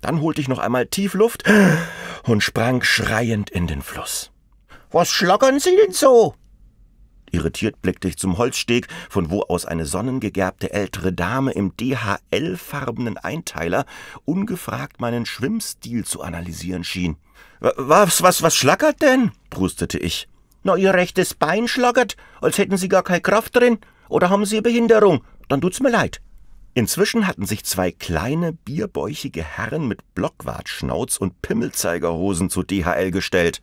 Dann holte ich noch einmal tief Luft und sprang schreiend in den Fluss. Was schlackern Sie denn so? Irritiert blickte ich zum Holzsteg, von wo aus eine sonnengegerbte ältere Dame im DHL-farbenen Einteiler ungefragt meinen Schwimmstil zu analysieren schien. Was, was, was schlackert denn? brustete ich. Na, Ihr rechtes Bein schlackert, als hätten Sie gar keine Kraft drin. Oder haben Sie eine Behinderung? Dann tut's mir leid. Inzwischen hatten sich zwei kleine, bierbäuchige Herren mit Blockwartschnauz und Pimmelzeigerhosen zu DHL gestellt.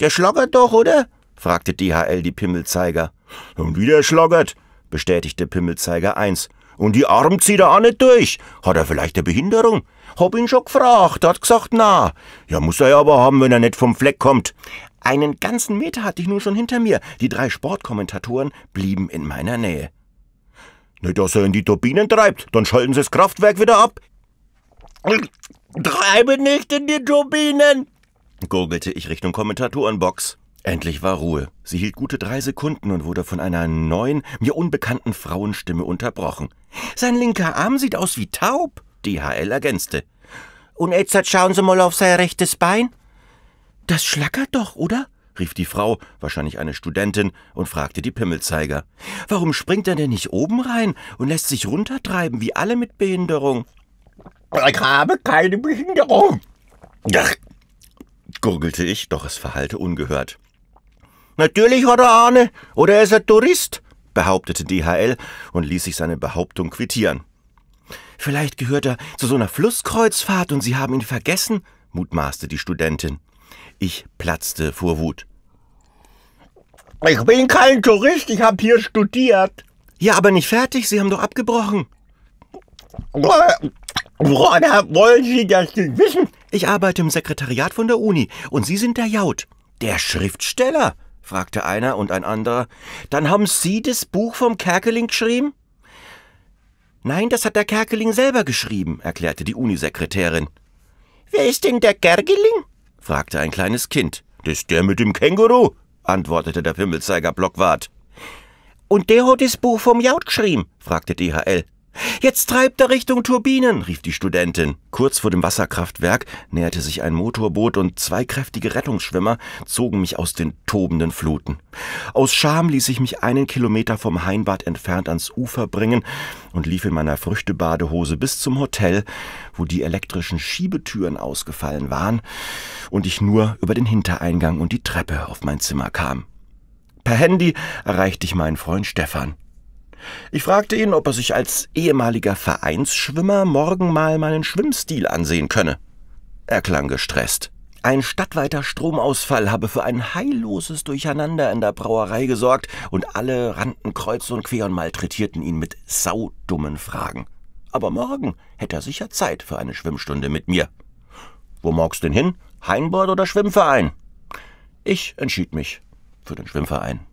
»Der schloggert doch, oder?« fragte DHL die Pimmelzeiger. »Und wie der schloggert«, bestätigte Pimmelzeiger 1. »Und die Arm zieht er auch nicht durch. Hat er vielleicht eine Behinderung? Hab ihn schon gefragt, hat gesagt, na. Ja, muss er ja aber haben, wenn er nicht vom Fleck kommt. Einen ganzen Meter hatte ich nun schon hinter mir. Die drei Sportkommentatoren blieben in meiner Nähe. Nicht, dass er in die Turbinen treibt, dann schalten sie das Kraftwerk wieder ab. Treibe nicht in die Turbinen, gurgelte ich Richtung Kommentatorenbox. Endlich war Ruhe. Sie hielt gute drei Sekunden und wurde von einer neuen, mir unbekannten Frauenstimme unterbrochen. Sein linker Arm sieht aus wie taub, DHL ergänzte. Und jetzt schauen Sie mal auf sein rechtes Bein. Das schlackert doch, oder? rief die Frau, wahrscheinlich eine Studentin, und fragte die Pimmelzeiger. Warum springt er denn nicht oben rein und lässt sich runtertreiben wie alle mit Behinderung? Ich habe keine Behinderung, Ach, gurgelte ich, doch es verhallte ungehört. Natürlich hat er Ahne, oder er ist ein Tourist, behauptete DHL und ließ sich seine Behauptung quittieren. Vielleicht gehört er zu so einer Flusskreuzfahrt und Sie haben ihn vergessen, mutmaßte die Studentin. Ich platzte vor Wut. Ich bin kein Tourist, ich habe hier studiert. Ja, aber nicht fertig, Sie haben doch abgebrochen. Woher wollen Sie das denn wissen? Ich arbeite im Sekretariat von der Uni und Sie sind der Jaut. Der Schriftsteller? fragte einer und ein anderer. Dann haben Sie das Buch vom Kerkeling geschrieben? Nein, das hat der Kerkeling selber geschrieben, erklärte die Unisekretärin. Wer ist denn der Kerkeling? fragte ein kleines Kind. Das der mit dem Känguru, antwortete der Pimmelzeiger Blockwart. Und der hat das Buch vom Jaut geschrieben, fragte DHL. Jetzt treibt er Richtung Turbinen, rief die Studentin. Kurz vor dem Wasserkraftwerk näherte sich ein Motorboot und zwei kräftige Rettungsschwimmer zogen mich aus den tobenden Fluten. Aus Scham ließ ich mich einen Kilometer vom Hainbad entfernt ans Ufer bringen und lief in meiner Früchtebadehose bis zum Hotel, wo die elektrischen Schiebetüren ausgefallen waren und ich nur über den Hintereingang und die Treppe auf mein Zimmer kam. Per Handy erreichte ich meinen Freund Stefan. Ich fragte ihn, ob er sich als ehemaliger Vereinsschwimmer morgen mal meinen Schwimmstil ansehen könne. Er klang gestresst. Ein stadtweiter Stromausfall habe für ein heilloses Durcheinander in der Brauerei gesorgt und alle rannten kreuz und quer und malträtierten ihn mit saudummen Fragen. Aber morgen hätte er sicher Zeit für eine Schwimmstunde mit mir. Wo morgst denn hin? Heinbord oder Schwimmverein? Ich entschied mich für den Schwimmverein.